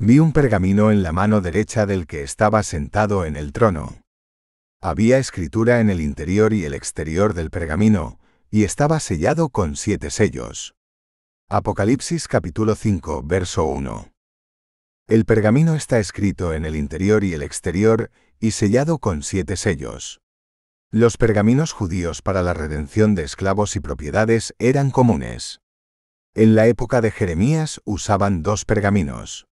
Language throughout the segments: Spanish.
Vi un pergamino en la mano derecha del que estaba sentado en el trono. Había escritura en el interior y el exterior del pergamino, y estaba sellado con siete sellos. Apocalipsis capítulo 5, verso 1. El pergamino está escrito en el interior y el exterior, y sellado con siete sellos. Los pergaminos judíos para la redención de esclavos y propiedades eran comunes. En la época de Jeremías usaban dos pergaminos.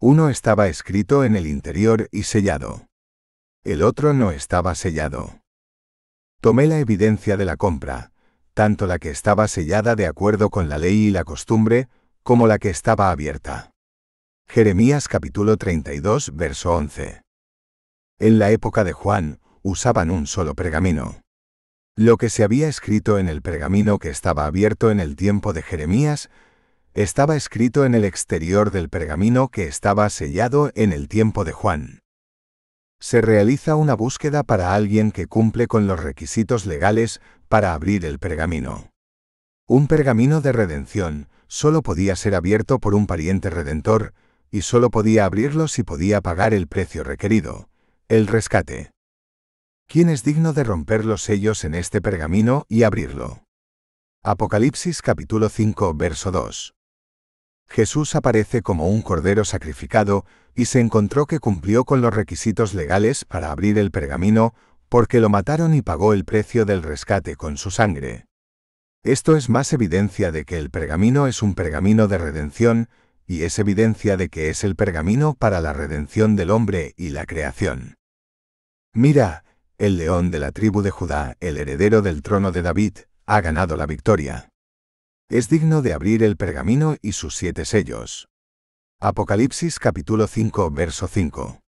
Uno estaba escrito en el interior y sellado. El otro no estaba sellado. Tomé la evidencia de la compra, tanto la que estaba sellada de acuerdo con la ley y la costumbre, como la que estaba abierta. Jeremías capítulo 32, verso 11. En la época de Juan, usaban un solo pergamino. Lo que se había escrito en el pergamino que estaba abierto en el tiempo de Jeremías estaba escrito en el exterior del pergamino que estaba sellado en el tiempo de Juan. Se realiza una búsqueda para alguien que cumple con los requisitos legales para abrir el pergamino. Un pergamino de redención solo podía ser abierto por un pariente redentor, y solo podía abrirlo si podía pagar el precio requerido, el rescate. ¿Quién es digno de romper los sellos en este pergamino y abrirlo? Apocalipsis capítulo 5 verso 2. Jesús aparece como un cordero sacrificado y se encontró que cumplió con los requisitos legales para abrir el pergamino, porque lo mataron y pagó el precio del rescate con su sangre. Esto es más evidencia de que el pergamino es un pergamino de redención, y es evidencia de que es el pergamino para la redención del hombre y la creación. Mira, el león de la tribu de Judá, el heredero del trono de David, ha ganado la victoria es digno de abrir el pergamino y sus siete sellos. Apocalipsis capítulo 5, verso 5.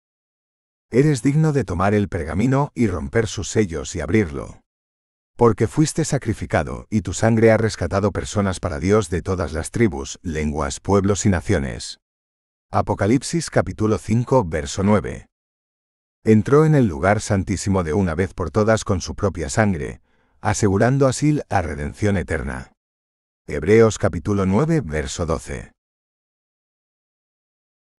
Eres digno de tomar el pergamino y romper sus sellos y abrirlo. Porque fuiste sacrificado, y tu sangre ha rescatado personas para Dios de todas las tribus, lenguas, pueblos y naciones. Apocalipsis capítulo 5, verso 9. Entró en el lugar santísimo de una vez por todas con su propia sangre, asegurando así la redención eterna. Hebreos capítulo 9, verso 12.